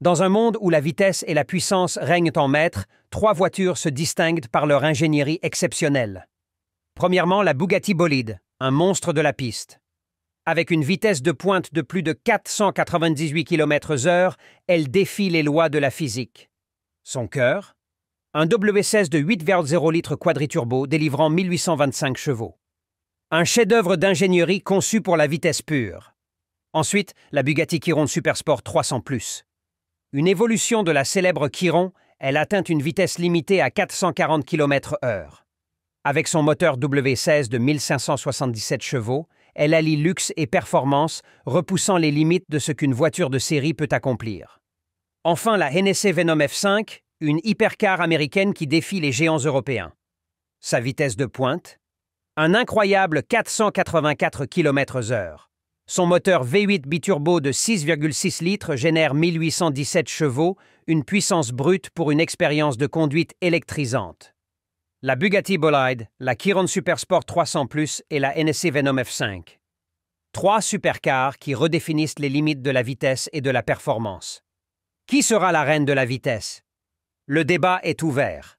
Dans un monde où la vitesse et la puissance règnent en maître, trois voitures se distinguent par leur ingénierie exceptionnelle. Premièrement, la Bugatti Bolide, un monstre de la piste. Avec une vitesse de pointe de plus de 498 km/h, elle défie les lois de la physique. Son cœur Un W16 de 8,0 litres quadriturbo délivrant 1825 chevaux. Un chef-d'œuvre d'ingénierie conçu pour la vitesse pure. Ensuite, la Bugatti Chiron Supersport 300+. Une évolution de la célèbre Chiron, elle atteint une vitesse limitée à 440 km/h. Avec son moteur W16 de 1577 chevaux, elle allie luxe et performance, repoussant les limites de ce qu'une voiture de série peut accomplir. Enfin, la Hennessey Venom F5, une hypercar américaine qui défie les géants européens. Sa vitesse de pointe Un incroyable 484 km/h. Son moteur V8 biturbo de 6,6 litres génère 1817 chevaux, une puissance brute pour une expérience de conduite électrisante. La Bugatti Bolide, la Chiron Supersport 300 et la NSC Venom F5. Trois supercars qui redéfinissent les limites de la vitesse et de la performance. Qui sera la reine de la vitesse Le débat est ouvert.